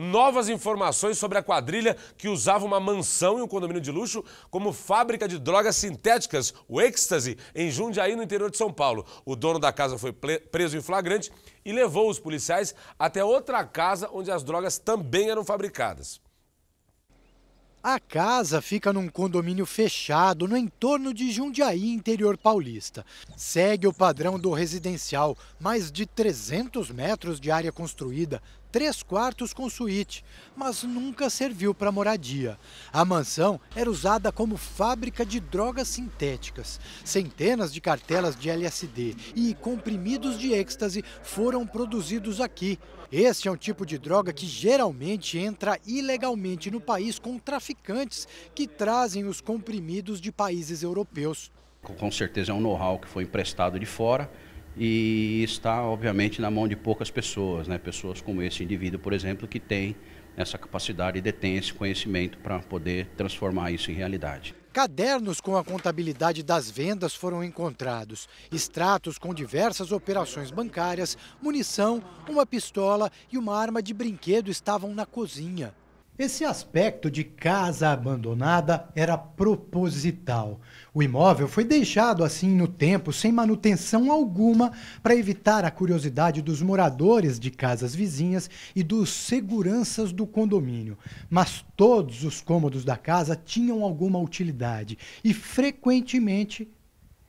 novas informações sobre a quadrilha que usava uma mansão e um condomínio de luxo como fábrica de drogas sintéticas, o êxtase, em Jundiaí, no interior de São Paulo. O dono da casa foi preso em flagrante e levou os policiais até outra casa onde as drogas também eram fabricadas. A casa fica num condomínio fechado no entorno de Jundiaí, interior paulista. Segue o padrão do residencial, mais de 300 metros de área construída, três quartos com suíte, mas nunca serviu para moradia. A mansão era usada como fábrica de drogas sintéticas. Centenas de cartelas de LSD e comprimidos de êxtase foram produzidos aqui. Este é um tipo de droga que geralmente entra ilegalmente no país com traficantes traficantes que trazem os comprimidos de países europeus. Com certeza é um know-how que foi emprestado de fora e está, obviamente, na mão de poucas pessoas, né? pessoas como esse indivíduo, por exemplo, que tem essa capacidade e detém esse conhecimento para poder transformar isso em realidade. Cadernos com a contabilidade das vendas foram encontrados, extratos com diversas operações bancárias, munição, uma pistola e uma arma de brinquedo estavam na cozinha. Esse aspecto de casa abandonada era proposital. O imóvel foi deixado assim no tempo, sem manutenção alguma, para evitar a curiosidade dos moradores de casas vizinhas e dos seguranças do condomínio. Mas todos os cômodos da casa tinham alguma utilidade e frequentemente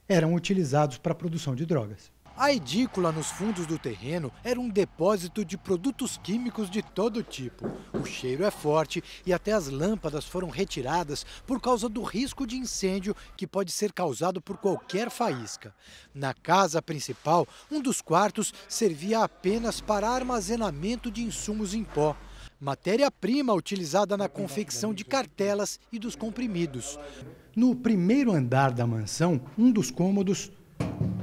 eram utilizados para a produção de drogas. A edícula nos fundos do terreno era um depósito de produtos químicos de todo tipo. O cheiro é forte e até as lâmpadas foram retiradas por causa do risco de incêndio que pode ser causado por qualquer faísca. Na casa principal, um dos quartos servia apenas para armazenamento de insumos em pó matéria-prima utilizada na confecção de cartelas e dos comprimidos. No primeiro andar da mansão, um dos cômodos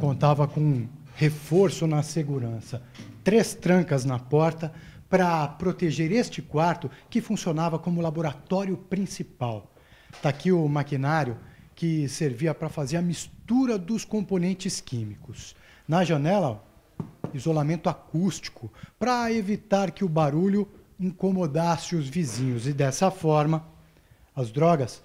contava com reforço na segurança, três trancas na porta para proteger este quarto que funcionava como laboratório principal. Está aqui o maquinário que servia para fazer a mistura dos componentes químicos. Na janela, isolamento acústico para evitar que o barulho incomodasse os vizinhos e dessa forma as drogas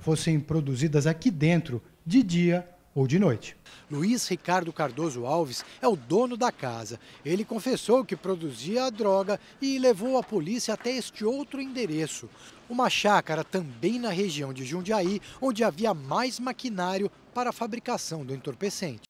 fossem produzidas aqui dentro de dia ou de noite. Luiz Ricardo Cardoso Alves é o dono da casa. Ele confessou que produzia a droga e levou a polícia até este outro endereço. Uma chácara também na região de Jundiaí, onde havia mais maquinário para a fabricação do entorpecente.